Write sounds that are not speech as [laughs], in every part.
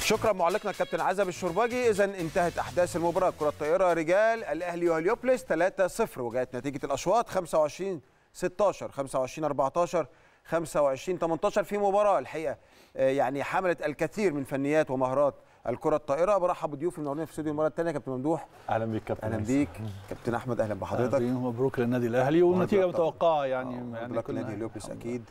شكرا معلقنا الكابتن عزب الشرباجي اذا انتهت احداث المباراه كره الطائره رجال الاهلي وهليوبلس 3-0 وجاءت نتيجه الاشواط 25 16 25 14 25 18 في مباراه الحقيقه آه، يعني حملت الكثير من فنيات ومهارات الكره الطائره برحب بضيوفي منورين في استوديو المره الثانيه كابتن ممدوح اهلا بيك كابتن اهلا بيك كابتن احمد اهلا بحضرتك مبروك للنادي الاهلي والنتيجه متوقعه يعني مبروك يعني للنادي هليوبلس اكيد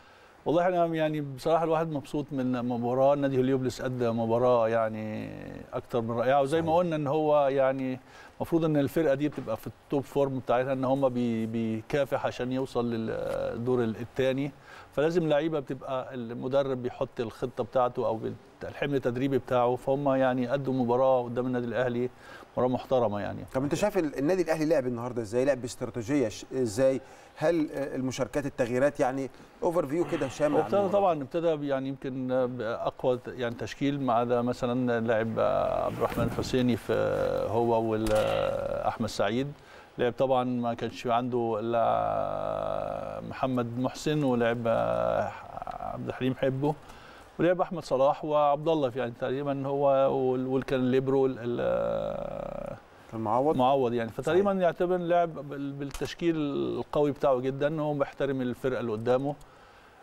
والله احنا يعني بصراحه الواحد مبسوط من مباراه نادي هليوبلس ادى مباراه يعني اكتر من رائعه وزي ما قلنا ان هو يعني المفروض ان الفرقه دي بتبقى في التوب فورم بتاعتها ان هم بيكافح عشان يوصل للدور الثاني فلازم لعيبه بتبقى المدرب بيحط الخطه بتاعته او الحمل التدريبي بتاعه فهم يعني قدوا مباراه قدام النادي الاهلي مباراه محترمه يعني طب انت شايف النادي الاهلي لعب النهارده ازاي لعب باستراتيجيه ازاي هل المشاركات التغييرات يعني اوفر فيو كده هشام ابتدى طبعا ابتدى يعني يمكن اقوى يعني تشكيل مع مثلا لعب عبد الرحمن الحسيني في هو واحمد سعيد لعب طبعا ما كانش عنده الا محمد محسن ولعب عبد الحليم حبه ولعب احمد صلاح وعبد الله يعني تقريبا هو والكان ليبرو كان معوض معوض يعني فتقريبا يعتبر لعب بالتشكيل القوي بتاعه جدا هو محترم الفرقه اللي قدامه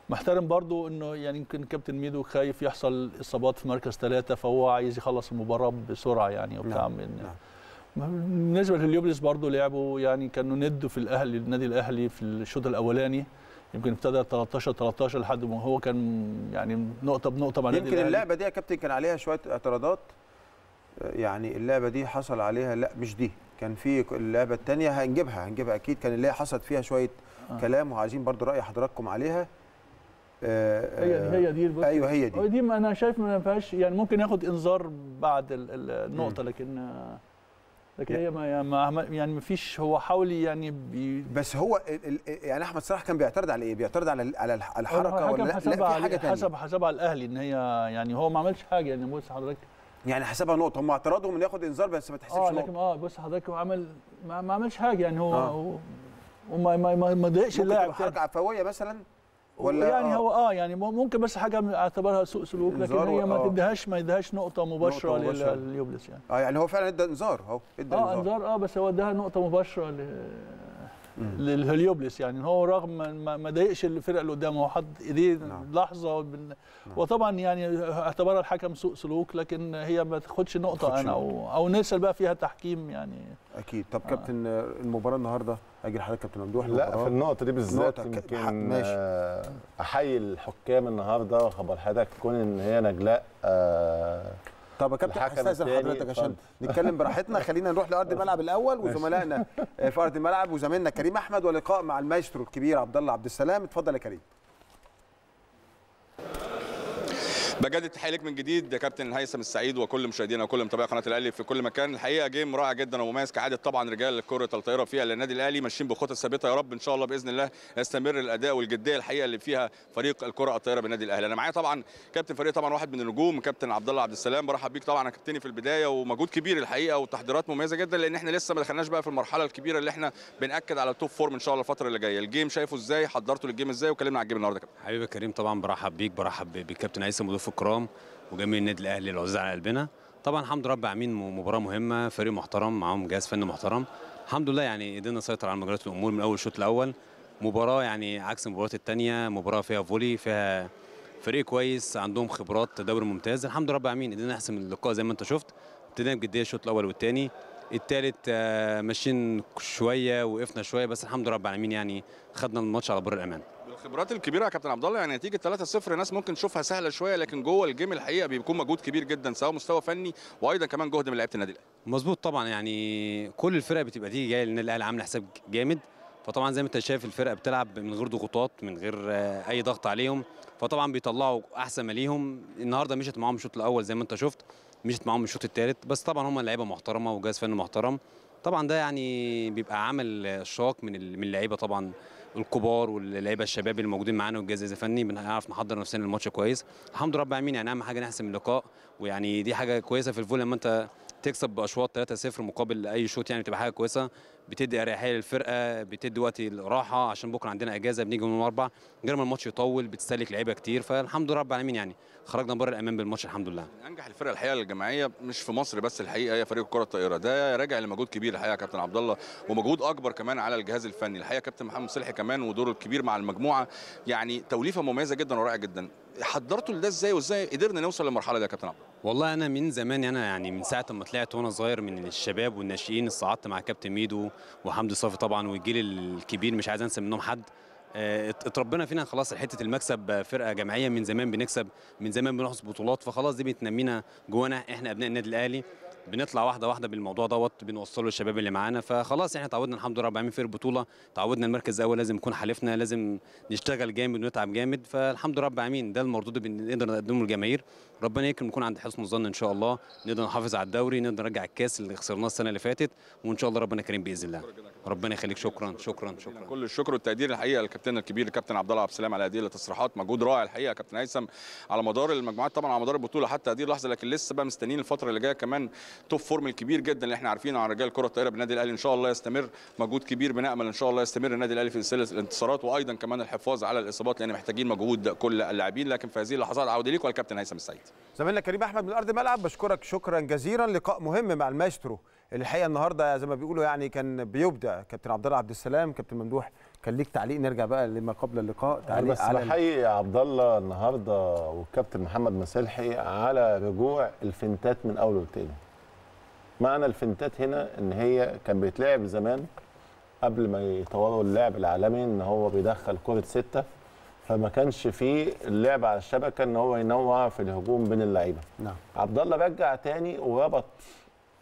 محترم برضو انه يعني يمكن كابتن ميدو خايف يحصل اصابات في مركز ثلاثه فهو عايز يخلص المباراه بسرعه يعني نعم، وبتاع نعم. يعني نعم. بالنسبه لهليوبلس برضه لعبه يعني كانوا ند في الاهلي النادي الاهلي في الشوط الاولاني يمكن ابتدى 13 13 لحد ما هو كان يعني نقطه بنقطه مع النادي الاهلي يمكن اللعبه دي يا كابتن كان عليها شويه اعتراضات يعني اللعبه دي حصل عليها لا مش دي كان في اللعبه الثانيه هنجيبها هنجيبها اكيد كان اللي هي حصلت فيها شويه آه. كلام وعايزين برضو راي حضراتكم عليها آه، آه، هي دي هي دي البصة. ايوه هي دي دي ما انا شايف ما فيهاش يعني ممكن ياخد انذار بعد النقطه لكن لكن هي يعني ما يعني ما فيش هو حاول يعني بي بس هو يعني احمد صلاح كان بيعترض على ايه؟ بيعترض على على الحركه ولا لا, حاجه ثانيه حسب حسب على الاهلي ان هي يعني هو ما عملش حاجه يعني بص حضرتك يعني حسبها نقطه هم اعترضوا من ياخد انذار بس ما تحسبش آه، نقطه لكن اه بص حضرتك عمل ما, ما عملش حاجه يعني هو آه. وما ما ما, ما ضايقش اللاعب حركه عفويه مثلا ولا يعني آه. هو اه يعني ممكن بس حاجه اعتبرها سوء سلوك لكن هي ما آه. ما يديهاش نقطه مباشره لليوبلس يعني اه يعني هو فعلا ادى انذار اهو ادى آه، انذار اه انذار اه بس هو اداها نقطه مباشره للهليوبلس يعني هو رغم ما, ضايقش الفرقه اللي قدامه هو حط ايديه نعم. لحظه وبن... نعم. وطبعا يعني اعتبرها الحكم سوء سلوك لكن هي ما تاخدش نقطه انا او او نرسل بقى فيها تحكيم يعني اكيد طب آه. كابتن المباراه النهارده اجي لحضرتك كابتن ممدوح لا في النقطه دي بالذات يمكن آه، احيي الحكام النهارده واخبر حضرتك كون ان هي نجلاء آه طب يا كابتن هستاذن حضرتك عشان نتكلم براحتنا خلينا نروح لارض الملعب الاول وزملائنا آه، في ارض الملعب وزميلنا كريم احمد ولقاء مع المايسترو الكبير عبد الله عبد السلام اتفضل يا كريم بجدد التحيه ليك من جديد يا كابتن هيثم السعيد وكل مشاهدينا وكل متابعي قناه الاهلي في كل مكان الحقيقه جيم رائع جدا ومميز كعاده طبعا رجال الكره الطايره فيها للنادي الاهلي ماشيين بخطى ثابته يا رب ان شاء الله باذن الله يستمر الاداء والجديه الحقيقه اللي فيها فريق الكره الطايره بالنادي الاهلي انا معايا طبعا كابتن فريق طبعا واحد من النجوم كابتن عبد الله عبد السلام برحب بيك طبعا كابتني في البدايه ومجهود كبير الحقيقه وتحضيرات مميزه جدا لان احنا لسه ما دخلناش بقى في المرحله الكبيره اللي احنا بناكد على التوب فورم ان شاء الله الفتره اللي جايه الجيم شايفه ازاي حضرته للجيم ازاي وكلمنا على الجيم النهارده كابتن حبيبي كريم طبعا برحب بيك برحب بالكابتن هيثم الكرام كرام وجميع النادي الاهلي العزيز على قلبنا طبعا الحمد لله رب العالمين مباراه مهمه فريق محترم معاهم جهاز فني محترم الحمد لله يعني قدرنا نسيطر على مجريات الامور من اول الشوط الاول مباراه يعني عكس المباريات الثانيه مباراه فيها فولي فيها فريق كويس عندهم خبرات دوري ممتاز الحمد لله رب العالمين قدرنا نحسم اللقاء زي ما انت شفت ابتدينا بجديه الشوط الاول والثاني الثالث آه، ماشيين شويه وقفنا شويه بس الحمد لله رب العالمين يعني خدنا الماتش على بر الامان الخبرات الكبيره يا كابتن عبد الله يعني نتيجه 3-0 ناس ممكن تشوفها سهله شويه لكن جوه الجيم الحقيقه بيكون مجهود كبير جدا سواء مستوى فني وايضا كمان جهد من لعيبه النادي الاهلي. مظبوط طبعا يعني كل الفرق بتبقى تيجي جايه للنادي الاهلي عامله حساب جامد فطبعا زي ما انت شايف الفرقه بتلعب من غير ضغوطات من غير آه، اي ضغط عليهم فطبعا بيطلعوا احسن ما ليهم النهارده مشت معاهم الشوط الاول زي ما انت شفت مشت معاهم الشوط الثالث بس طبعا هم لعيبه محترمه وجهاز فني محترم طبعا ده يعني بيبقى عامل شاق من اللعيبه طبعا الكبار واللعيبه الشباب الموجودين معانا والجهاز الفني بنعرف نحضر نفسنا للماتش كويس الحمد لله رب العالمين يعني اهم حاجه نحسم اللقاء ويعني دي حاجه كويسه في الفول لما انت تكسب باشواط 3-0 مقابل اي شوط يعني بتبقى حاجه كويسه بتدي اريحيه للفرقه بتدي وقت الراحه عشان بكره عندنا اجازه بنيجي من الاربع غير ما الماتش يطول بتستهلك لعيبه كتير فالحمد لله رب العالمين يعني خرجنا بره الامان بالماتش الحمد لله انجح الفرقه الحقيقه الجماعيه مش في مصر بس الحقيقه هي فريق الكره الطائره ده راجع لمجهود كبير الحقيقه يا كابتن عبد الله ومجهود اكبر كمان على الجهاز الفني الحقيقه كابتن محمد صلحي كمان ودوره الكبير مع المجموعه يعني توليفه مميزه جدا ورائعه جدا حضرتوا لده ازاي وازاي قدرنا نوصل للمرحله دي يا كابتن عبد والله انا من زمان انا يعني من ساعه ما طلعت وانا صغير من الشباب والناشئين صعدت مع كابتن ميدو وحمدي صافي طبعا والجيل الكبير مش عايز انسى منهم حد آه، اتربينا فينا خلاص حته المكسب آه، فرقه جماعيه من زمان بنكسب من زمان بنحصد بطولات فخلاص دي بتنمينا جوانا احنا ابناء النادي الاهلي بنطلع واحده واحده بالموضوع دوت بنوصله للشباب اللي معانا فخلاص احنا تعودنا الحمد لله 40 فريق بطوله تعودنا المركز الاول لازم يكون حلفنا لازم نشتغل جامد ونتعب جامد فالحمد لله رب العالمين ده المردود اللي نقدر نقدمه للجماهير ربنا يكرم نكون عند حسن الظن ان شاء الله نقدر نحافظ على الدوري نقدر نرجع الكاس اللي خسرناه السنه اللي فاتت وان شاء الله ربنا كريم باذن الله ربنا يخليك شكرا شكرا شكرا, شكرا. كل الشكر والتقدير الحقيقه للكابتن الكبير الكابتن عبد الله عبد السلام على هذه التصريحات مجهود رائع الحقيقه كابتن هيثم على مدار المجموعات طبعا على مدار البطوله حتى هذه اللحظه لكن لسه بقى مستنيين الفتره اللي جايه كمان توب فورم الكبير جدا اللي احنا عارفينه عن رجال كره الطائره بالنادي الاهلي ان شاء الله يستمر مجهود كبير بنامل ان شاء الله يستمر النادي الاهلي في سلسله الانتصارات وايضا كمان الحفاظ على الاصابات لان محتاجين مجهود كل اللاعبين لكن في هذه اللحظات عوده ليك والكابتن هيثم السعيد زميلنا كريم احمد من ارض الملعب بشكرك شكرا جزيلا لقاء مهم مع المايسترو الحقيقه النهارده زي ما بيقولوا يعني كان بيبدع كابتن عبد الله عبد السلام كابتن ممدوح كان ليك تعليق نرجع بقى لما قبل اللقاء تعليق بس على بحيي يا عبد الله النهارده والكابتن محمد مسالحي على رجوع الفنتات من اول وتاني معنى الفنتات هنا ان هي كان بيتلعب زمان قبل ما يطوروا اللعب العالمي ان هو بيدخل كره سته فما كانش فيه اللعب على الشبكه ان هو ينوع في الهجوم بين اللعيبه نعم عبد الله رجع تاني وربط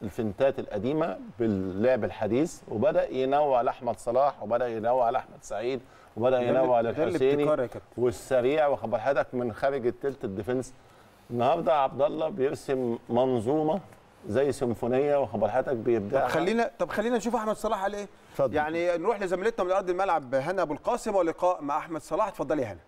الفنتات القديمه باللعب الحديث وبدا ينوع لاحمد صلاح وبدا ينوع لاحمد سعيد وبدا ينوع للحسيني والسريع وخبر حضرتك من خارج التلت الديفنس النهارده عبد الله بيرسم منظومه زي سيمفونيه حياتك بيبدا طب خلينا طب خلينا نشوف احمد صلاح عليه ايه يعني نروح لزميلتنا من ارض الملعب هنا ابو القاسم ولقاء مع احمد صلاح اتفضلي هنا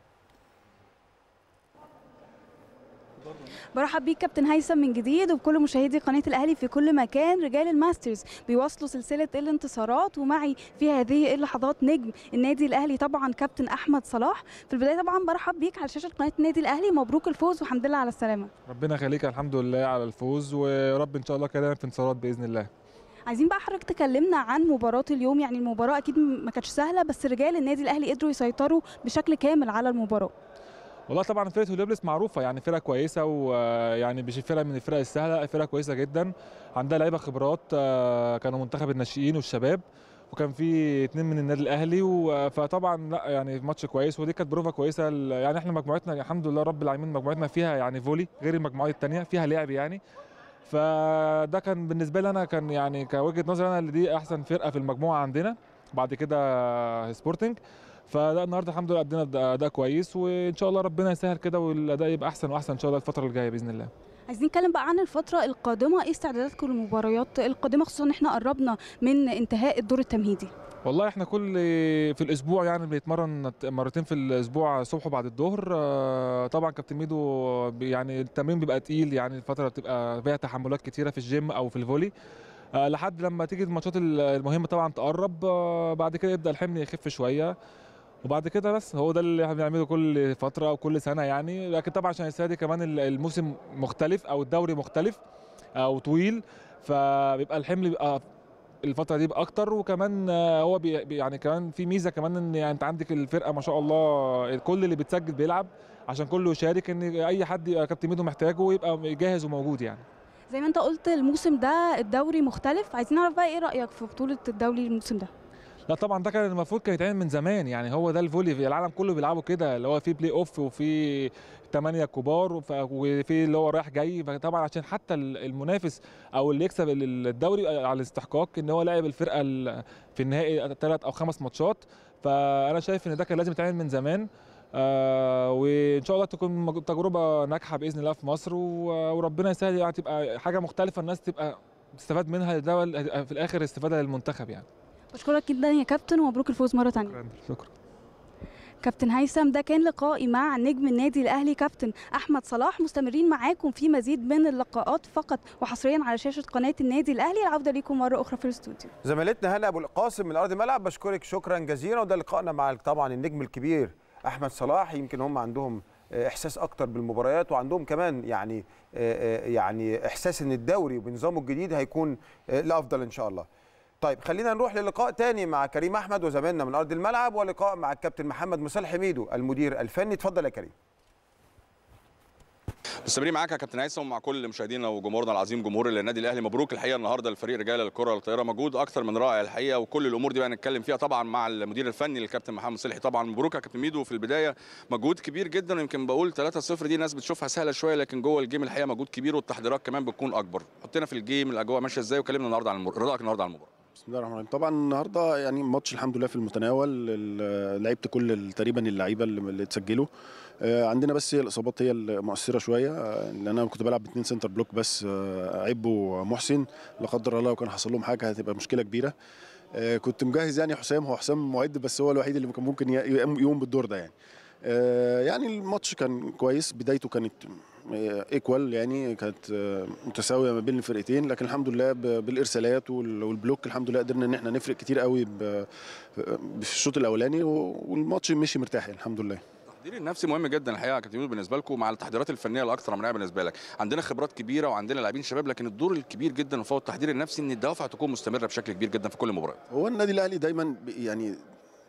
برحب بيك كابتن هيثم من جديد وبكل مشاهدي قناه الاهلي في كل مكان رجال الماسترز بيواصلوا سلسله الانتصارات ومعي في هذه اللحظات نجم النادي الاهلي طبعا كابتن احمد صلاح في البدايه طبعا برحب بيك على شاشه قناه النادي الاهلي مبروك الفوز والحمد لله على السلامه ربنا يخليك الحمد لله على الفوز ويا رب ان شاء الله كده في انتصارات باذن الله عايزين بقى حضرتك تكلمنا عن مباراه اليوم يعني المباراه اكيد ما كانتش سهله بس رجال النادي الاهلي قدروا يسيطروا بشكل كامل على المباراه والله طبعا فرقه هوليبلس معروفه يعني فرقه كويسه ويعني آه، مش فرقه من الفرق السهله فرقه كويسه جدا عندها لعيبه خبرات آه، كانوا منتخب الناشئين والشباب وكان في اثنين من النادي الاهلي آه، فطبعا لا يعني ماتش كويس ودي كانت بروفا كويسه يعني احنا مجموعتنا الحمد لله رب العالمين مجموعتنا فيها يعني فولي غير المجموعات الثانيه فيها لعب يعني فده كان بالنسبه لي انا كان يعني كوجهه نظري انا اللي دي احسن فرقه في المجموعه عندنا بعد كده سبورتنج فلا النهارده الحمد لله ادينا اداء كويس وان شاء الله ربنا يسهل كده والاداء يبقى احسن واحسن ان شاء الله الفتره الجايه باذن الله عايزين نتكلم بقى عن الفترة القادمة، إيه استعداداتكم للمباريات القادمة خصوصا إن إحنا قربنا من انتهاء الدور التمهيدي؟ والله احنا كل في الاسبوع يعني بنتمرن مرتين في الاسبوع صبح وبعد الظهر آه، طبعا كابتن ميدو يعني التمرين بيبقى تقيل يعني الفتره بتبقى فيها تحملات كتيره في الجيم او في الفولي آه، لحد لما تيجي الماتشات المهمه طبعا تقرب آه، بعد كده يبدا الحمل يخف شويه وبعد كده بس هو ده اللي احنا بنعمله كل فتره وكل سنه يعني لكن طبعا عشان السنه دي كمان الموسم مختلف او الدوري مختلف او طويل فبيبقى الحمل بيبقى الفتره دي باكتر وكمان هو بي يعني كمان في ميزه كمان ان يعني انت عندك الفرقه ما شاء الله كل اللي بتسجل بيلعب عشان كله يشارك ان اي حد يبقى كابتن ميدو محتاجه ويبقى جاهز وموجود يعني زي ما انت قلت الموسم ده الدوري مختلف عايزين نعرف بقى ايه رايك في بطوله الدوري الموسم ده لا طبعا ده كان المفروض كان يتعمل من زمان يعني هو ده الفولي في العالم كله بيلعبوا كده اللي هو في بلاي اوف وفي ثمانيه كبار وفي اللي هو رايح جاي فطبعا عشان حتى المنافس او اللي يكسب الدوري على الاستحقاق ان هو لاعب الفرقه في النهائي ثلاث او خمس ماتشات فانا شايف ان ده كان لازم يتعمل من زمان آه وان شاء الله تكون تجربه ناجحه باذن الله في مصر وربنا يسهل يعني تبقى حاجه مختلفه الناس تبقى تستفاد منها ده في الاخر استفاده للمنتخب يعني بشكرك جدا يا كابتن ومبروك الفوز مره ثانيه شكرا شكرا كابتن هيثم ده كان لقائي مع نجم النادي الاهلي كابتن احمد صلاح مستمرين معاكم في مزيد من اللقاءات فقط وحصريا على شاشه قناه النادي الاهلي العوده ليكم مره اخرى في الاستوديو زميلتنا هنا ابو القاسم من ارض الملعب بشكرك شكرا جزيلا وده لقائنا مع طبعا النجم الكبير احمد صلاح يمكن هم عندهم آه، احساس اكتر بالمباريات وعندهم كمان يعني آه، آه، يعني احساس ان الدوري بنظامه الجديد هيكون الافضل ان شاء الله طيب خلينا نروح للقاء تاني مع كريم احمد وزميلنا من ارض الملعب ولقاء مع الكابتن محمد مصالح حميدو المدير الفني اتفضل يا كريم مستمرين معاك يا كابتن هيثم ومع كل مشاهدينا وجمهورنا العظيم جمهور النادي الاهلي مبروك الحقيقه النهارده لفريق رجال الكره الطايره مجهود اكثر من رائع الحقيقه وكل الامور دي بقى نتكلم فيها طبعا مع المدير الفني الكابتن محمد صلحي طبعا مبروك يا كابتن ميدو في البدايه مجهود كبير جدا ويمكن بقول 3-0 دي ناس بتشوفها سهله شويه لكن جوه الجيم الحقيقه مجهود كبير والتحضيرات كمان بتكون اكبر حطينا في الجيم الاجواء ماشيه ازاي وكلمنا النهارده عن رضاك النهارده عن المباراه بسم الله الرحمن الرحيم طبعا النهارده يعني الماتش الحمد لله في المتناول لعبت كل تقريبا اللعيبه اللي اتسجلوا آه، عندنا بس هي الاصابات هي المؤثره شويه آه، لان انا كنت بلعب باثنين سنتر بلوك بس آه، عيب ومحسن لا قدر الله لو كان حصل لهم حاجه هتبقى مشكله كبيره كنت مجهز يعني حسام هو حسام معد بس هو الوحيد اللي كان ممكن يقوم بالدور ده يعني يعني الماتش كان كويس بدايته كانت ايكوال يعني كانت آه، متساويه ما بين الفرقتين لكن الحمد لله بالارسالات والبلوك الحمد لله قدرنا ان احنا نفرق كتير قوي في الشوط الاولاني والماتش مشي مرتاح يعني، الحمد لله التحضير النفسي مهم جدا الحقيقه يا كابتن بالنسبه لكم مع التحضيرات الفنيه الاكثر من بالنسبه لك عندنا خبرات كبيره وعندنا لاعبين شباب لكن الدور الكبير جدا في التحضير النفسي ان الدوافع تكون مستمره بشكل كبير جدا في كل مباراه هو النادي الاهلي دايما يعني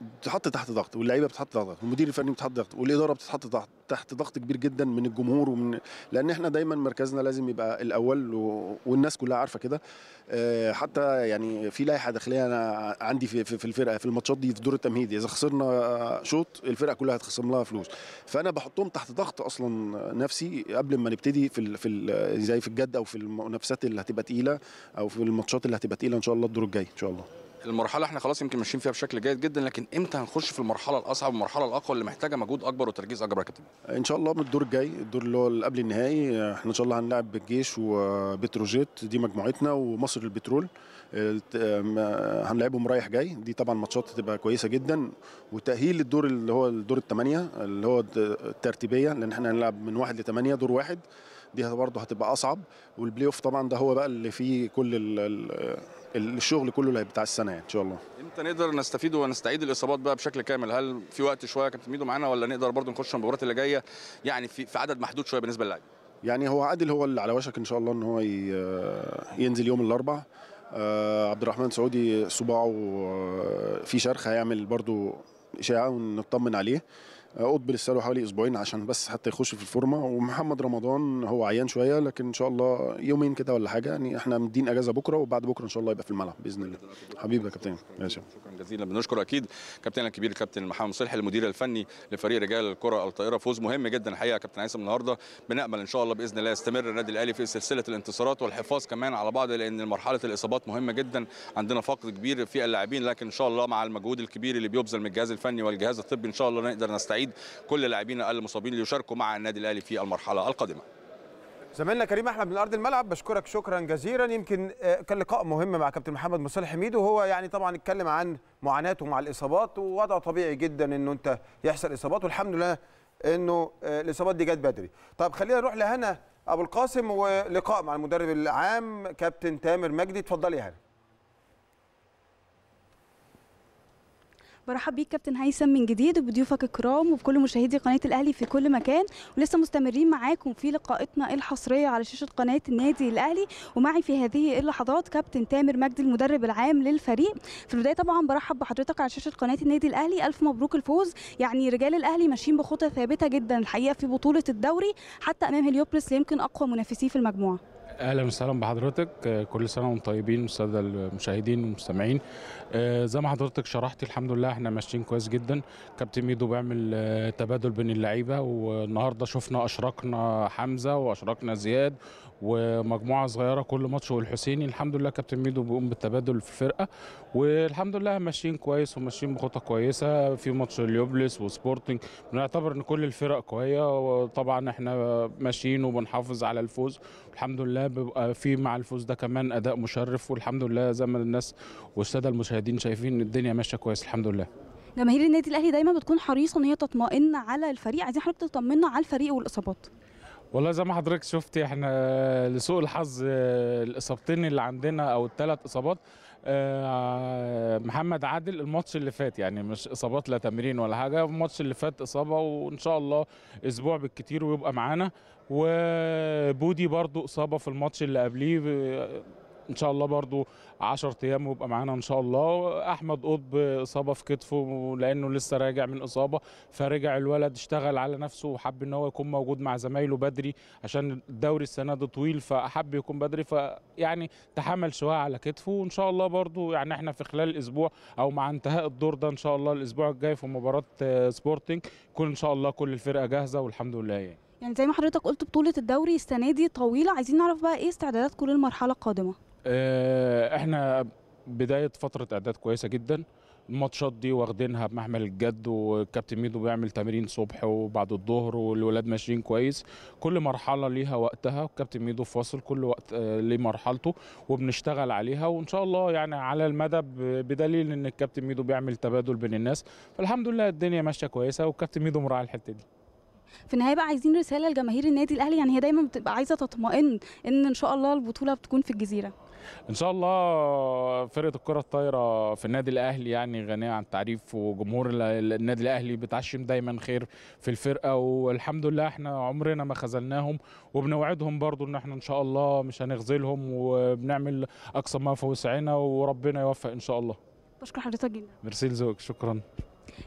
بتتحط تحت ضغط واللعيبه بتتحط تحت ضغط والمدير الفني بتتحط ضغط والاداره بتتحط تحت تحت ضغط كبير جدا من الجمهور ومن لان احنا دايما مركزنا لازم يبقى الاول و... والناس كلها عارفه كده آه، حتى يعني في لائحه داخليه انا عندي في, في الفرقه في الماتشات دي في دور التمهيد اذا خسرنا شوط الفرقه كلها هتخصم لها فلوس فانا بحطهم تحت ضغط اصلا نفسي قبل ما نبتدي في ال... في ال... زي في الجد او في المنافسات اللي هتبقى تقيله او في الماتشات اللي هتبقى تقيله ان شاء الله الدور الجاي ان شاء الله المرحله احنا خلاص يمكن ماشيين فيها بشكل جيد جدا لكن امتى هنخش في المرحله الاصعب والمرحله الاقوى اللي محتاجه مجهود اكبر وتركيز اكبر يا كابتن ان شاء الله من الدور الجاي الدور اللي هو قبل النهائي احنا ان شاء الله هنلعب بالجيش وبتروجيت دي مجموعتنا ومصر البترول هنلعبهم رايح جاي دي طبعا ماتشات هتبقى كويسه جدا وتاهيل الدور اللي هو الدور الثمانيه اللي هو الترتيبيه لان احنا هنلعب من واحد لثمانيه دور واحد دي برضه هتبقى اصعب والبلاي اوف طبعا ده هو بقى اللي فيه كل ال الشغل كله اللي بتاع السنه يعني ان شاء الله امتى نقدر نستفيد ونستعيد الاصابات بقى بشكل كامل هل في وقت شويه كابتن ميدو معانا ولا نقدر برضه نخش المباريات اللي جايه يعني في, في عدد محدود شويه بالنسبه للاعب يعني هو عادل هو اللي على وشك ان شاء الله ان هو ينزل يوم الاربعاء آه، عبد الرحمن سعودي صباعه آه، في شرخ هيعمل برضه اشاعه ونطمن عليه قطب لسه له حوالي اسبوعين عشان بس حتى يخش في الفورمه ومحمد رمضان هو عيان شويه لكن ان شاء الله يومين كده ولا حاجه يعني احنا مدين اجازه بكره وبعد بكره ان شاء الله يبقى في الملعب باذن الله حبيبي يا كابتن ماشي شكرا جزيلا بنشكر اكيد كابتن الكبير كابتن محمد صلح المدير الفني لفريق رجال الكره الطائره فوز مهم جدا الحقيقه كابتن عيسى النهارده بنامل ان شاء الله باذن الله يستمر النادي الاهلي في سلسله الانتصارات والحفاظ كمان على بعض لان مرحله الاصابات مهمه جدا عندنا فقد كبير في اللاعبين لكن ان شاء الله مع المجهود الكبير اللي بيبذل من الجهاز الفني والجهاز الطبي ان شاء الله نقدر نستعيد بالتحديد كل اللاعبين المصابين اللي يشاركوا مع النادي الاهلي في المرحله القادمه زميلنا كريم احمد من ارض الملعب بشكرك شكرا جزيلا يمكن آه، كان لقاء مهم مع كابتن محمد مصالح حميد وهو يعني طبعا اتكلم عن معاناته مع الاصابات ووضع طبيعي جدا انه انت يحصل اصابات والحمد لله انه آه، الاصابات دي جت بدري طب خلينا نروح لهنا ابو القاسم ولقاء مع المدرب العام كابتن تامر مجدي اتفضلي يا هنا برحب بيك كابتن هيثم من جديد وبضيوفك الكرام وبكل مشاهدي قناه الاهلي في كل مكان ولسه مستمرين معاكم في لقائتنا الحصريه على شاشه قناه النادي الاهلي ومعي في هذه اللحظات كابتن تامر مجدي المدرب العام للفريق في البدايه طبعا برحب بحضرتك على شاشه قناه النادي الاهلي الف مبروك الفوز يعني رجال الاهلي ماشيين بخطى ثابته جدا الحقيقه في بطوله الدوري حتى امام هليوبلس يمكن اقوى منافسيه في المجموعه اهلا وسهلا بحضرتك كل سنه وانتم طيبين الساده المشاهدين والمستمعين آه، زي ما حضرتك شرحتي الحمد لله احنا ماشيين كويس جدا كابتن ميدو بيعمل آه، تبادل بين اللعيبه والنهارده شفنا اشركنا حمزه واشركنا زياد ومجموعه صغيره كل ماتش والحسيني الحمد لله كابتن ميدو بيقوم بالتبادل في الفرقه والحمد لله ماشيين كويس وماشيين بخطه كويسه في ماتش اليوبلس وسبورتنج بنعتبر ان كل الفرق كويسه وطبعا احنا ماشيين وبنحافظ على الفوز الحمد لله بيبقى في مع الفوز ده كمان اداء مشرف والحمد لله زي ما الناس والساده المشاهدين المشاهدين شايفين ان الدنيا ماشيه كويس الحمد لله جماهير النادي الاهلي دايما بتكون حريصه ان هي تطمئن على الفريق عايزين حضرتك تطمنا على الفريق والاصابات والله زي ما حضرتك شفت احنا لسوء الحظ الاصابتين اللي عندنا او الثلاث اصابات آه، محمد عادل الماتش اللي فات يعني مش اصابات لا تمرين ولا حاجه الماتش اللي فات اصابه وان شاء الله اسبوع بالكتير ويبقى معانا وبودي برضو اصابه في الماتش اللي قبليه ان شاء الله برضو 10 ايام ويبقى معانا ان شاء الله احمد قطب اصابه في كتفه لانه لسه راجع من اصابه فرجع الولد اشتغل على نفسه وحب ان هو يكون موجود مع زمايله بدري عشان الدوري السنه ده طويل فحب يكون بدري فيعني تحمل شويه على كتفه وان شاء الله برضو يعني احنا في خلال الاسبوع او مع انتهاء الدور ده ان شاء الله الاسبوع الجاي في مباراه سبورتنج يكون ان شاء الله كل الفرقه جاهزه والحمد لله يعني يعني زي ما حضرتك قلت بطولة الدوري السنة دي طويلة عايزين نعرف بقى ايه استعدادات كل المرحلة القادمة آه، احنا بدايه فتره اعداد كويسه جدا الماتشات دي واخدينها بمحمل الجد وكابتن ميدو بيعمل تمرين صبح وبعد الظهر والولاد ماشيين كويس كل مرحله ليها وقتها وكابتن ميدو فاصل كل وقت ليه آه، مرحلته وبنشتغل عليها وان شاء الله يعني على المدى بدليل ان الكابتن ميدو بيعمل تبادل بين الناس فالحمد لله الدنيا ماشيه كويسه والكابتن ميدو مراعي الحته دي في النهايه بقى عايزين رساله لجماهير النادي الاهلي يعني هي دايما بتبقى عايزه تطمئن ان ان شاء الله البطوله بتكون في الجزيره ان شاء الله فرقه الكره الطايره في النادي الاهلي يعني غنيه عن التعريف وجمهور النادي الاهلي بتعشم دايما خير في الفرقه والحمد لله احنا عمرنا ما خذلناهم وبنوعدهم برضو ان احنا ان شاء الله مش هنخذلهم وبنعمل اقصى ما في وسعنا وربنا يوفق ان شاء الله بشكر حضرتك جدا ميرسي لزوجك شكرا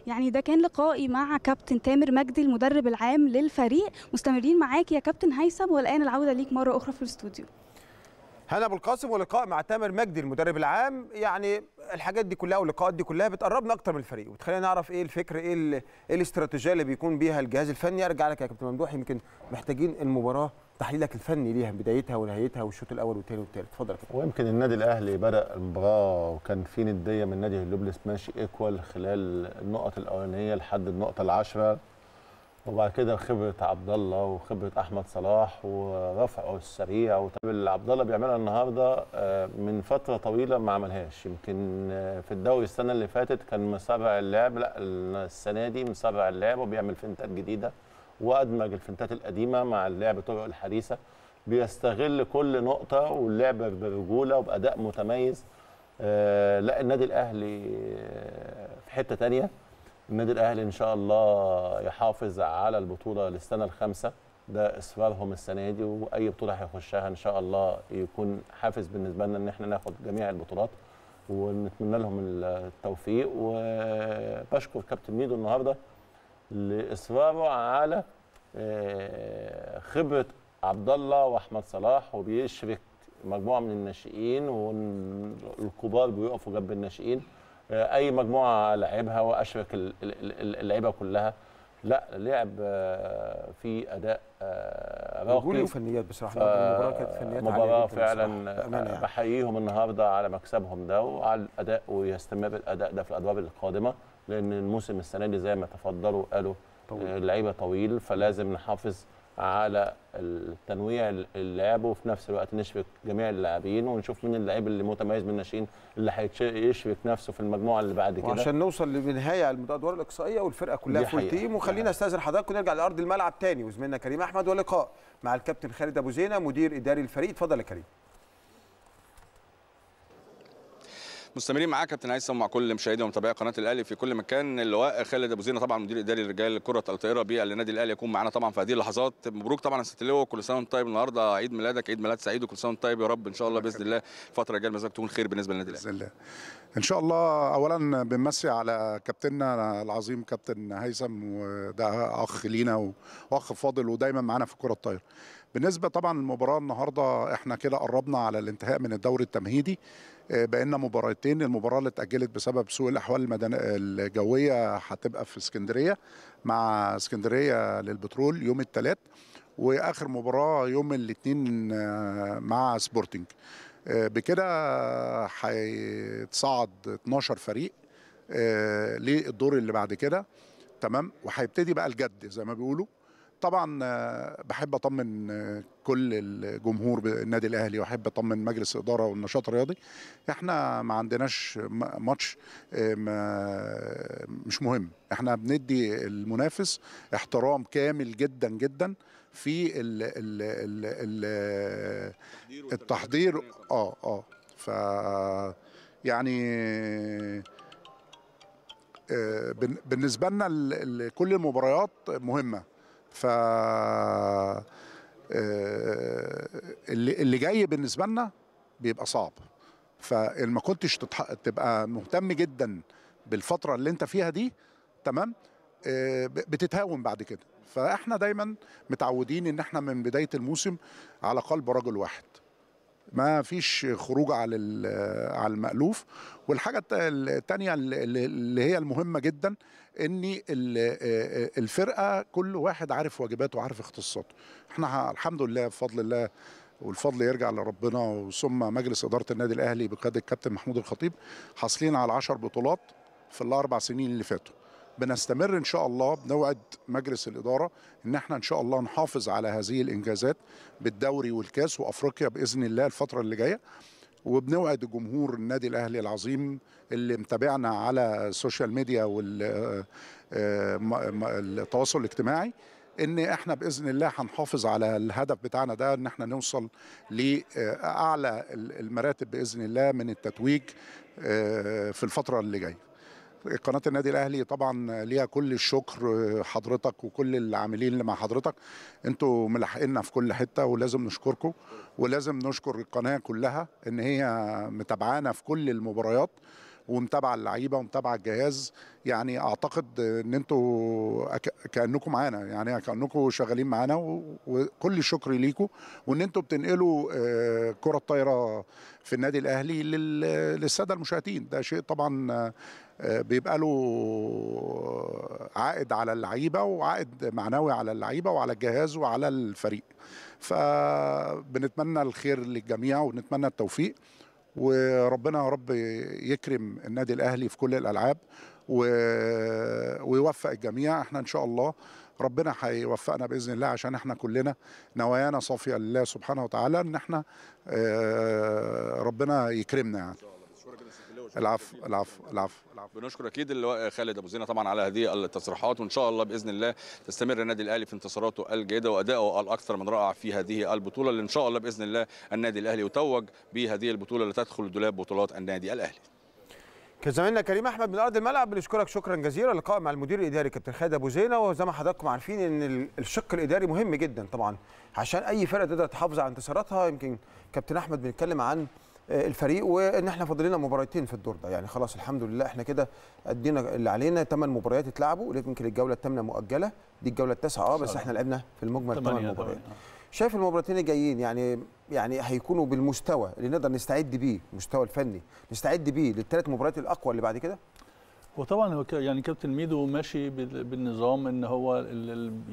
يعني ده كان لقائي مع كابتن تامر مجدي المدرب العام للفريق مستمرين معاك يا كابتن هيثم والان العوده ليك مره اخرى في الاستوديو هنا ابو القاسم ولقاء مع تامر مجدي المدرب العام يعني الحاجات دي كلها واللقاءات دي كلها بتقربنا اكتر من الفريق وبتخلينا نعرف ايه الفكر ايه, ايه الاستراتيجيه اللي بيكون بيها الجهاز الفني ارجع لك يا كابتن ممدوح يمكن محتاجين المباراه تحليلك الفني ليها بدايتها ونهايتها والشوط الاول والثاني والثالث اتفضل يا ويمكن النادي الاهلي بدا المباراه وكان في نديه من نادي اللوبلس ماشي ايكوال خلال النقط الاولانيه لحد النقطه العاشره وبعد كده خبره عبد الله وخبره احمد صلاح ورفعه السريع وطب اللي عبد الله بيعملها النهارده آه، من فتره طويله ما عملهاش يمكن آه، في الدوري السنه اللي فاتت كان مسرع اللعب لا السنه دي مسرع اللعب وبيعمل فنتات جديده وادمج الفنتات القديمه مع اللعب طرق الحديثه بيستغل كل نقطه واللعب برجوله وباداء متميز آه، لا النادي الاهلي في حته ثانيه النادي الاهلي ان شاء الله يحافظ على البطوله للسنه الخامسه ده اصرارهم السنه دي واي بطوله هيخشها ان شاء الله يكون حافز بالنسبه لنا ان احنا ناخد جميع البطولات ونتمنى لهم التوفيق وبشكر كابتن ميدو النهارده لاصراره على آه، خبره عبد الله واحمد صلاح وبيشرك مجموعه من الناشئين والكبار بيقفوا جنب الناشئين آه، اي مجموعه لعبها واشرك اللعيبه كلها لا لعب آه، في اداء آه، راقي وفنيات بصراحه المباراه كانت فنيات مباراه فعلا يعني. بحييهم النهارده على مكسبهم ده وعلى الاداء ويستمر الاداء ده في الادوار القادمه لان الموسم السنه دي زي ما تفضلوا قالوا اللعيبه طويل فلازم نحافظ على التنويع اللعب وفي نفس الوقت نشبك جميع اللاعبين ونشوف مين اللاعب اللي متميز من الناشئين اللي هيشبك نفسه في المجموعه اللي بعد كده وعشان نوصل لنهايه الادوار الاقصائيه والفرقه كلها فول تيم وخلينا يعني استاذن حضراتكم نرجع لارض الملعب تاني وزميلنا كريم احمد ولقاء مع الكابتن خالد ابو زينه مدير اداري الفريق اتفضل يا كريم مستمرين معاك كابتن هيثم مع كل مشاهدي ومتابعي قناه الاهلي في كل مكان اللواء خالد ابو زينه طبعا مدير اداري لرجال كره الطائره بالنادي الاهلي يكون معانا طبعا في هذه اللحظات مبروك طبعا يا ست اللواء كل سنه وانت طيب النهارده عيد ميلادك عيد ميلاد سعيد وكل سنه وانت طيب يا رب ان شاء الله باذن الله الفتره الجايه مزاجك تكون خير بالنسبه للنادي الاهلي باذن الله ان شاء الله اولا بنمسي على كابتننا العظيم كابتن هيثم وده اخ لينا واخ فاضل ودايما معانا في كره الطايره بالنسبه طبعا للمباراه النهارده احنا كده قربنا على الانتهاء من الدوري التمهيدي بقينا مباراتين المباراه اللي اتاجلت بسبب سوء الاحوال المدن... الجويه هتبقى في اسكندريه مع اسكندريه للبترول يوم الثلاث واخر مباراه يوم الاثنين آه، مع سبورتنج آه، بكده هيتصعد 12 فريق آه، للدور اللي بعد كده تمام وهيبتدي بقى الجد زي ما بيقولوا طبعا آه، بحب اطمن آه، كل الجمهور بالنادي الاهلي واحب اطمن مجلس الاداره والنشاط الرياضي احنا ما عندناش ماتش آه، ما مش مهم احنا بندي المنافس احترام كامل جدا جدا في الـ الـ الـ الـ التحضير اه اه ف يعني بالنسبه لنا كل المباريات مهمه ف آه، اللي اللي جاي بالنسبه لنا بيبقى صعب فان ما كنتش تبقى مهتم جدا بالفتره اللي انت فيها دي تمام آه، بتتهاون بعد كده فاحنا دايما متعودين ان احنا من بدايه الموسم على قلب رجل واحد ما فيش خروج على آه، على المألوف والحاجة الثانية اللي هي المهمة جدا ان آه، آه، الفرقة كل واحد عارف واجباته وعارف اختصاصاته احنا الحمد لله بفضل الله والفضل يرجع لربنا وثم مجلس إدارة النادي الأهلي بقيادة الكابتن محمود الخطيب حاصلين على 10 بطولات في الأربع سنين اللي فاتوا بنستمر ان شاء الله بنوعد مجلس الاداره ان احنا ان شاء الله نحافظ على هذه الانجازات بالدوري والكاس وافريقيا باذن الله الفتره اللي جايه وبنوعد جمهور النادي الاهلي العظيم اللي متابعنا على السوشيال آه، ميديا والتواصل الاجتماعي ان احنا باذن الله هنحافظ على الهدف بتاعنا ده ان احنا نوصل لاعلى المراتب باذن الله من التتويج آه، في الفتره اللي جايه قناه النادي الاهلي طبعا ليها كل الشكر حضرتك وكل العاملين اللي مع حضرتك انتوا ملحقنا في كل حته ولازم نشكركم ولازم نشكر القناه كلها ان هي متابعانا في كل المباريات ومتابعه اللعيبه ومتابعه الجهاز يعني اعتقد ان انتوا كانكم معانا يعني كانكم شغالين معانا وكل الشكر ليكم وان انتوا بتنقلوا آه، كره الطايره في النادي الاهلي للساده المشاهدين ده شيء طبعا آه، بيبقى له آه، عائد على اللعيبه وعائد معنوي على اللعيبه وعلى الجهاز وعلى الفريق فبنتمنى الخير للجميع ونتمنى التوفيق وربنا يا رب يكرم النادي الاهلي في كل الالعاب ويوفق الجميع احنا ان شاء الله ربنا هيوفقنا باذن الله عشان احنا كلنا نوايانا صافيه لله سبحانه وتعالى ان احنا آه، ربنا يكرمنا يعني العفو العفو العفو بنشكر اكيد خالد ابو زينه طبعا على هذه التصريحات وان شاء الله باذن الله تستمر النادي الاهلي في انتصاراته الجيده وادائه الاكثر من رائع في هذه البطوله اللي ان شاء الله باذن الله النادي الاهلي يتوج بهذه البطوله اللي تدخل دولاب بطولات النادي الاهلي كان زميلنا كريم احمد من ارض الملعب بنشكرك شكرا جزيلا لقاء مع المدير الاداري كابتن خالد ابو زينه وزي ما حضراتكم عارفين ان الشق الاداري مهم جدا طبعا عشان اي فرقه تقدر تحافظ على انتصاراتها يمكن كابتن احمد بنتكلم عن الفريق وان احنا فاضل لنا مباراتين في الدور ده يعني خلاص الحمد لله احنا كده ادينا اللي علينا ثمان مباريات اتلعبوا يمكن الجوله الثامنه مؤجله دي الجوله التاسعه اه بس احنا لعبنا في المجمل ثمان مباريات آه. شايف المباراتين الجايين يعني يعني هيكونوا بالمستوى اللي نقدر نستعد بيه المستوى الفني نستعد بيه للثلاث مباريات الاقوى اللي بعد كده وطبعا هو يعني كابتن ميدو ماشي بالنظام ان هو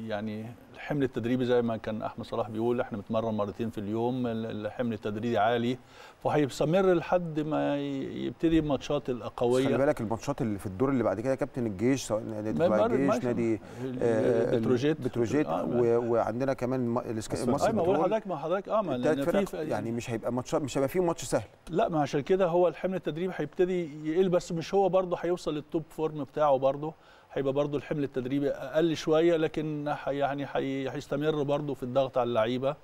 يعني الحمل التدريبي زي ما كان احمد صلاح بيقول احنا بنتمرن مرتين في اليوم الحمل التدريبي عالي فهيستمر لحد ما يبتدي الماتشات القويه خلي بالك الماتشات اللي في الدور اللي بعد كده كابتن الجيش سواء نادي الجيش نادي آه، بتروجيت بتروجيت آه، وعندنا كمان مصر آه، ما بقول حضرتك ما حضرتك اه ما لان في يعني مش هيبقى ماتش مش هيبقى فيه ماتش سهل لا ما عشان كده هو الحمل التدريبي هيبتدي يقل بس مش هو برضه هيوصل للتوب فورم بتاعه برضه هيبقى برضو الحمل التدريبي اقل شويه لكن يعني هيستمر برضو في الضغط على اللعيبه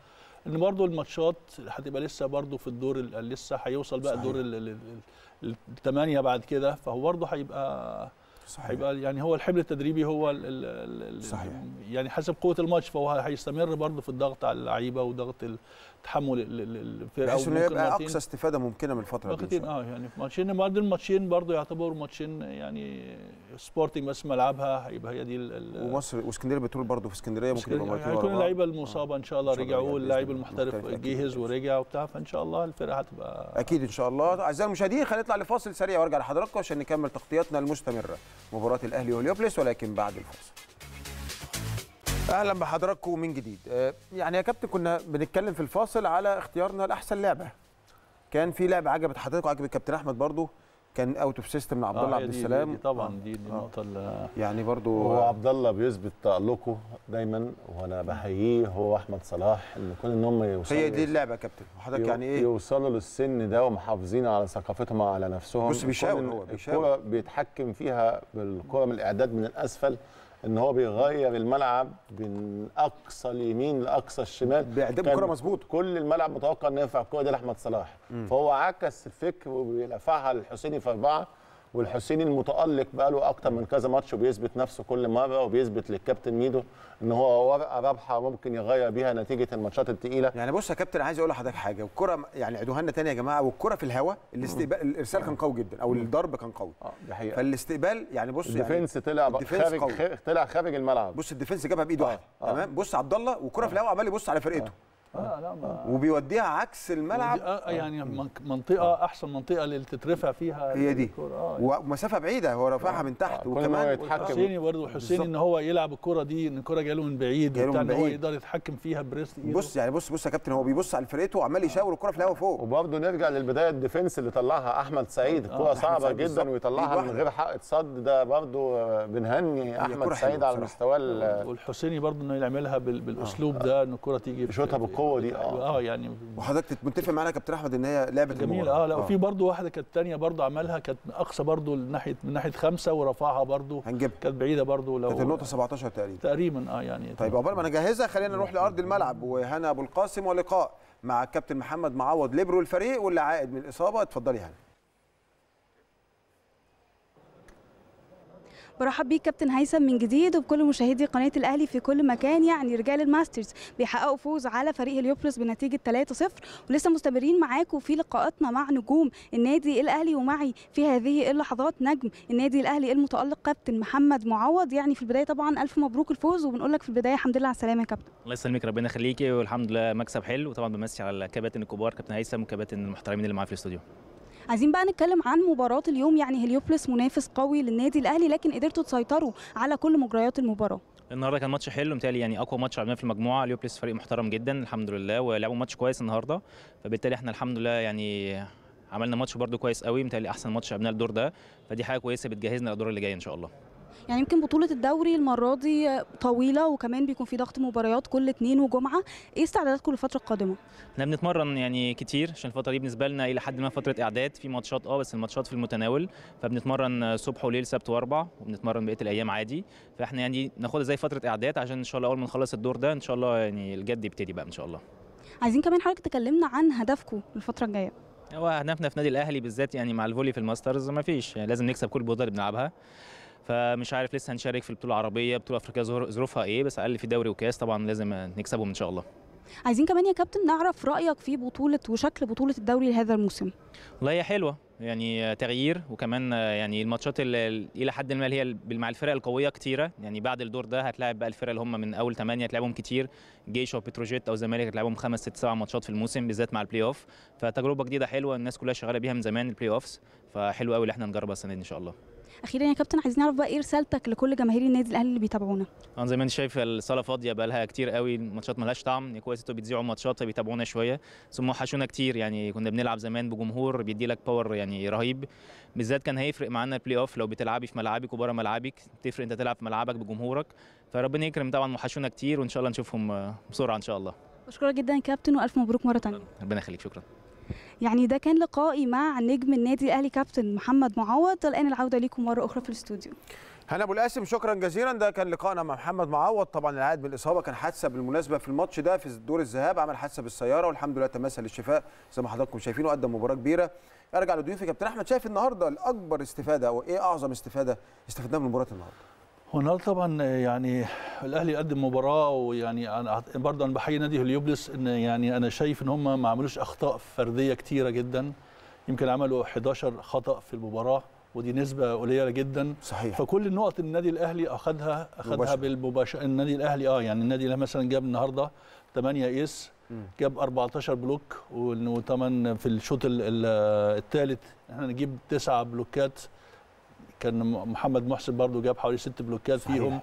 ان برضو الماتشات هتبقى لسه برضو في الدور لسه هيوصل بقى الدور الثمانيه بعد كده فهو برضو هيبقى صحيح. هيبقى يعني هو الحمل التدريبي هو الـ الـ الـ صحيح. يعني حسب قوه الماتش فهو هيستمر برضه في الضغط على اللعيبه وضغط تحمل الفرقه بحيث انه يبقى اقصى استفاده ممكنه من الفتره دي اه يعني في ماتشين برضه الماتشين برضه يعتبروا ماتشين يعني سبورتنج بس ملعبها هيبقى هي دي ومصر واسكندريه بتقول برضه في اسكندريه ممكن يبقى ماتشين هيكون يعني اللعيبه المصابه آه. ان شاء الله رجعوا يعني اللعيب المحترف جهز ورجع وبتاع فان شاء الله الفرقه هتبقى اكيد ان شاء الله اعزائي المشاهدين خلينا نطلع لفاصل سريع وارجع لحضراتكم عشان نكمل تغطياتنا المستمره مباراه الاهلي واليوبليس ولكن بعد الفاصل اهلا بحضراتكم من جديد آه، يعني يا كابتن كنا بنتكلم في الفاصل على اختيارنا لاحسن لعبه كان في لعبه عجبت حضرتك وعجبت كابتن احمد برضو كان اوت اوف سيستم لعبد الله آه عبد السلام دي, آه. دي طبعا دي آه. النقطه آه. يعني برضو هو عبد الله بيثبت تالقه دايما وانا بحييه هو احمد صلاح ان كل ان هم يوصلوا هي دي اللعبه يا كابتن حضرتك يعني ايه يوصلوا للسن ده ومحافظين على ثقافتهم وعلى نفسهم بص بيشاور هو بيشاور الكوره بيتحكم فيها بالكوره من الاعداد من الاسفل ان هو بيغير الملعب من اقصى اليمين لاقصى الشمال بيعدم كره مظبوط كل الملعب متوقع ان ينفع الكره دي لاحمد صلاح فهو عكس الفكر وبيلفعها للحسيني في اربعه والحسيني المتالق بقى له اكتر من كذا ماتش وبيثبت نفسه كل مره وبيثبت للكابتن ميدو ان هو ورقه رابحه ممكن يغير بيها نتيجه الماتشات الثقيله يعني بص يا كابتن عايز اقول لحضرتك حاجه والكره يعني عدوها لنا ثاني يا جماعه والكره في الهواء الاستقبال الارسال كان قوي جدا او الضرب كان قوي اه دي حقيقه فالاستقبال يعني بص يعني الديفنس يعني طلع خارج قوي. طلع خارج الملعب بص الديفنس جابها بايد واحده آه، آه. تمام بص عبد الله والكره في آه. الهواء عمال يبص على فرقته آه. اه لا وبيوديها عكس الملعب آه،, آه يعني آه. منطقه آه. احسن منطقه اللي تترفع فيها هي دي آه يعني. ومسافه بعيده هو رافعها من تحت وكمان يتحكم حسيني برضه حسيني ان هو يلعب الكره دي ان الكره جايه له من بعيد وبتاع هو يقدر يتحكم فيها بريست بص يعني بص بص يا كابتن هو بيبص على فرقته وعمال يشاور الكره في الهواء فوق وبرضه نرجع للبدايه الديفنس اللي طلعها احمد سعيد كره صعبه جدا ويطلعها من غير حق صد ده برضه بنهني احمد سعيد على مستواه والحسيني برضه انه يعملها بالاسلوب ده ان الكره تيجي يشوطها بالكوره هو دي اه اه يعني وحضرتك متفق معانا يا كابتن احمد ان هي لعبه جميله اه لا آه. وفي برضه واحده كانت ثانيه برضه عملها كانت اقصى برضه ناحيه من ناحيه خمسه ورفعها برضه هنجيبها كانت بعيده برضه لو كانت النقطه 17 تقريبا تقريبا اه يعني طيب عقبال ما انا جاهزها خلينا نروح لارض الملعب وهنا ابو القاسم ولقاء مع الكابتن محمد معوض ليبرو الفريق واللي عائد من الاصابه اتفضلي هنا برحب بيك كابتن هيثم من جديد وبكل مشاهدي قناه الاهلي في كل مكان يعني رجال الماسترز بيحققوا فوز على فريق اليوبلس بنتيجه 3-0 ولسه مستمرين معاكم في لقاءاتنا مع نجوم النادي الاهلي ومعي في هذه اللحظات نجم النادي الاهلي المتالق كابتن محمد معوض يعني في البدايه طبعا الف مبروك الفوز وبنقول لك في البدايه الحمد لله على السلامه يا كابتن الله يسلمك ربنا يخليكي والحمد لله مكسب حلو طبعا بمسي على الكباتن الكبار كابتن هيثم والكباتن المحترمين اللي معايا في الاستوديو عايزين بقى نتكلم عن مباراه اليوم يعني هليوبلس منافس قوي للنادي الاهلي لكن قدرتوا تسيطروا على كل مجريات المباراه النهارده كان ماتش حلو متهيألي يعني اقوى ماتش عملناه في المجموعه هليوبلس فريق محترم جدا الحمد لله ولعبوا ماتش كويس النهارده فبالتالي احنا الحمد لله يعني عملنا ماتش برده كويس قوي متهيألي احسن ماتش عملناه الدور ده فدي حاجه كويسه بتجهزنا للدور اللي جاي ان شاء الله يعني يمكن بطوله الدوري المره دي طويله وكمان بيكون في ضغط مباريات كل اثنين وجمعه ايه استعداداتكم للفتره القادمه احنا بنتمرن يعني كتير عشان الفتره دي بالنسبه لنا الى حد ما فتره اعداد في ماتشات اه بس الماتشات في المتناول فبنتمرن صبح وليل سبت واربع وبنتمرن بقيه الايام عادي فاحنا يعني ناخدها زي فتره اعداد عشان ان شاء الله اول ما نخلص الدور ده ان شاء الله يعني الجد يبتدي بقى ان شاء الله عايزين كمان حضرتك تكلمنا عن هدفكم الفتره الجايه هو هدفنا في نادي الاهلي بالذات يعني مع الفولي في الماسترز ما فيش يعني لازم نكسب كل اللي بنلعبها فمش عارف لسه هنشارك في البطوله العربيه بطوله افريقيا ظروفها ايه بس اقل في دوري وكاس طبعا لازم نكسبهم ان شاء الله عايزين كمان يا كابتن نعرف رايك في بطوله وشكل بطوله الدوري لهذا الموسم والله هي حلوه يعني تغيير وكمان يعني الماتشات الى حد ما اللي هي مع الفرق القويه كتيره يعني بعد الدور ده هتلاعب بقى الفرق اللي هم من اول ثمانيه هتلاعبهم كتير جيش او بتروجيت او الزمالك هتلاعبهم خمس ست سبع ماتشات في الموسم بالذات مع البلاي اوف فتجربه جديده حلوه الناس كلها شغاله بيها من زمان البلاي اوفز فحلو قوي اللي احنا نجربها السنه دي ان شاء الله اخيرا يا كابتن عايزين نعرف بقى ايه رسالتك لكل جماهير النادي الاهلي اللي بيتابعونا اه زي ما انت شايف الصاله فاضيه بقى لها كتير قوي الماتشات مالهاش طعم كويس انتوا بتذيعوا ماتشات فبيتابعونا شويه ثم وحشونا كتير يعني كنا بنلعب زمان بجمهور بيدي لك باور يعني رهيب بالذات كان هيفرق معانا البلاي اوف لو بتلعبي في ملعبك وبره ملعبك تفرق انت تلعب في ملعبك بجمهورك فربنا يكرم طبعا وحشونا كتير وان شاء الله نشوفهم بسرعه ان شاء الله بشكرك جدا يا كابتن والف مبروك مره ثانيه ربنا يخليك شكرا يعني ده كان لقائي مع نجم النادي الاهلي كابتن محمد معوض الان العوده ليكم مره اخرى في الاستوديو هنا ابو القاسم شكرا جزيلا ده كان لقائنا مع محمد معوض طبعا العائد من الاصابه كان حادثه بالمناسبه في الماتش ده في دور الذهاب عمل حادثه بالسياره والحمد لله تمثل للشفاء زي ما حضراتكم شايفين وقدم مباراه كبيره ارجع لضيوفي كابتن احمد شايف النهارده الاكبر استفاده وايه اعظم استفاده استفدناها من مباراه النهارده ونال طبعا يعني الاهلي قدم مباراه ويعني انا برضه انا بحيي نادي هليوبلس ان يعني انا شايف ان هم ما عملوش اخطاء فرديه كتيره جدا يمكن عملوا 11 خطا في المباراه ودي نسبة قليلة جدا صحيح فكل النقط النادي الأهلي أخذها أخذها بالمباشره بالمباشر النادي الأهلي أه يعني النادي الأهلي مثلا جاب النهاردة 8 إيس جاب 14 بلوك وطبعا في الشوط الثالث احنا نجيب 9 بلوكات كان محمد محسن برضو جاب حوالي ست بلوكات صحيح. فيهم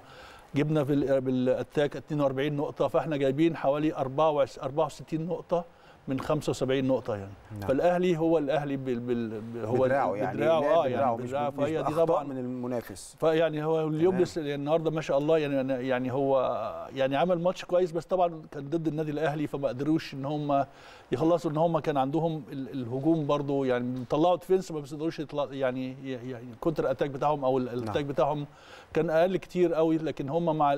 جبنا في الاتاك 42 نقطه فاحنا جايبين حوالي 64 نقطه من 75 نقطه يعني نعم. فالاهلي هو الاهلي بال بال هو بدراعه يعني بدراعه اه يعني بدراعه طبعا من المنافس فيعني هو اليوم يعني النهارده ما شاء الله يعني،, يعني يعني هو يعني عمل ماتش كويس بس طبعا كان ضد النادي الاهلي فما قدروش ان هم يخلصوا ان هم كان عندهم الهجوم برضو يعني طلعوا ديفنس ما بيقدروش يعني, يعني الكونتر اتاك بتاعهم او الاتاك نعم. بتاعهم كان اقل كتير قوي لكن هم مع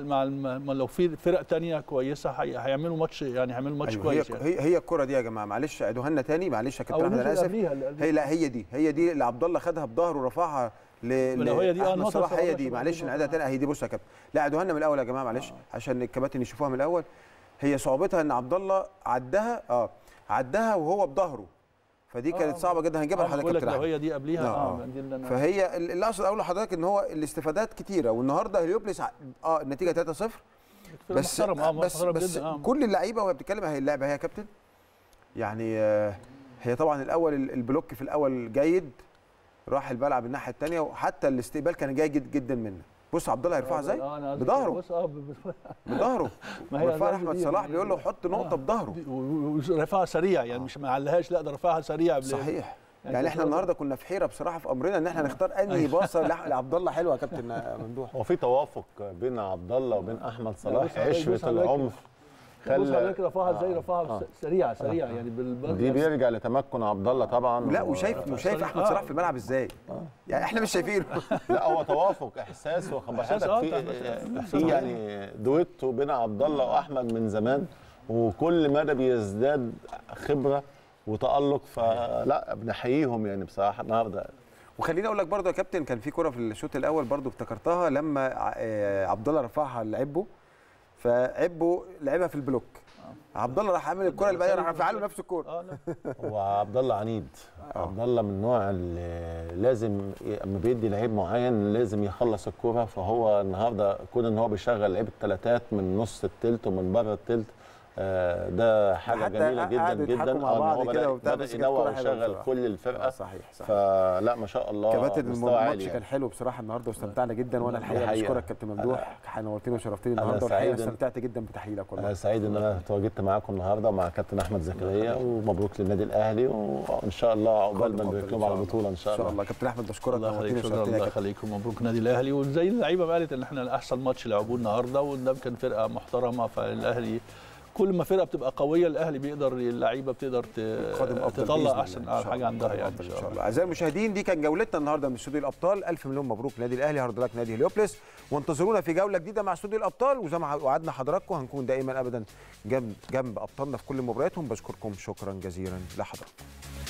مع لو في فرق ثانيه كويسه هيعملوا ماتش يعني هيعملوا ماتش أيوه كويس يعني. هي يعني. هي الكره دي يا جماعه معلش عيدوها لنا تاني معلش يا كابتن احمد انا اسف هي لا هي دي هي دي اللي عبد الله خدها بظهره ورفعها ل هي دي احمد آه، صلاح هي دي معلش نعيدها تاني هي دي بص يا كابتن لا عيدوها لنا من الاول يا جماعه معلش آه. عشان الكباتن يشوفوها من الاول هي صعوبتها ان عبد الله عدها اه عدها وهو بظهره فدي آه، كانت صعبه جدا هنجيبها لحضرتك كابتن هي دي قبليها اه, فهي اللي اقصد اقوله لحضرتك ان هو الاستفادات كتيره والنهارده هليوبلس اه النتيجه 3-0 بس بس, بس, بس كل اللعيبه وهي بتتكلم هي اللعبه هي يا كابتن يعني آه، هي طبعا الاول البلوك في الاول جيد راح الملعب الناحيه الثانيه وحتى الاستقبال كان جيد جدا منه بص عبد الله هيرفعها آه، ازاي آه، بظهره بص اه [laughs] بظهره رفعها احمد صلاح يعني بيقول له حط نقطه بظهره ورفعها سريع يعني آه. مش معلهاش لا ده رفعها سريع صحيح يعني, يعني احنا النهارده كنا في حيره بصراحه في امرنا ان احنا نختار انهي أيوه. باصه [laughs] لعبد الله حلوه يا كابتن ممدوح هو في توافق بين عبد الله وبين احمد صلاح عشره العنف خلى حضرتك رفعها ازاي آه رفعها آه سريعه سريعه آه يعني بالبدل دي بيرجع لتمكن عبد الله طبعا لا وشايف آه، وشايف احمد صلاح في الملعب ازاي آه. يعني احنا مش شايفينه [laughs] لا هو توافق احساس وحضرتك آه، في آه، في يعني دويتو بين عبد الله واحمد من زمان وكل مدى بيزداد خبره وتالق فلا بنحييهم يعني بصراحه النهارده وخليني اقول لك برضه يا كابتن كان في كره في الشوط الاول برضه افتكرتها لما عبد الله رفعها لعبه فعبوا لعبها في البلوك عبد الله راح عامل الكره اللي بعدها راح فعله نفس الكوره اه لا [laughs] هو عبد الله عنيد آه. عبد الله من النوع اللي لازم اما بيدي لعيب معين لازم يخلص الكوره فهو النهارده كون ان هو بيشغل لعيب الثلاثات من نص التلت ومن بره التلت آه، ده حاجه جميله جدا جدا آه، ان هو بدا, بدأ ينوع ويشغل كل الفرقه صحيح صحيح فلا ما شاء الله كباتن الماتش يعني. كان حلو بصراحه النهارده واستمتعنا آه، جدا وانا الحقيقه بشكرك كابتن ممدوح نورتني وشرفتني النهارده والحقيقه استمتعت جدا بتحليلك والله انا سعيد ان انا تواجدت معاكم النهارده مع كابتن احمد زكريا ومبروك للنادي الاهلي وان شاء الله عقبال ما نبارك لهم على البطوله ان شاء الله ان شاء الله كابتن احمد بشكرك نورتني وشرفتني الله يخليكم مبروك النادي الاهلي وزي اللعيبه قالت ان احنا احسن ماتش لعبوه النهارده وقدام كان فرقه محترمه فالاهلي كل ما فرقه بتبقى قويه الاهلي بيقدر اللعيبه بتقدر تطلع احسن حاجه عندها يعني ان شاء الله اعزائي المشاهدين دي كان جولتنا النهارده من استوديو الابطال الف مليون مبروك نادي الاهلي هارد نادي هليوبلس وانتظرونا في جوله جديده مع استوديو الابطال وزي ما وعدنا حضراتكم هنكون دائما ابدا جنب جنب ابطالنا في كل مبارياتهم بشكركم شكرا جزيلا لحضراتكم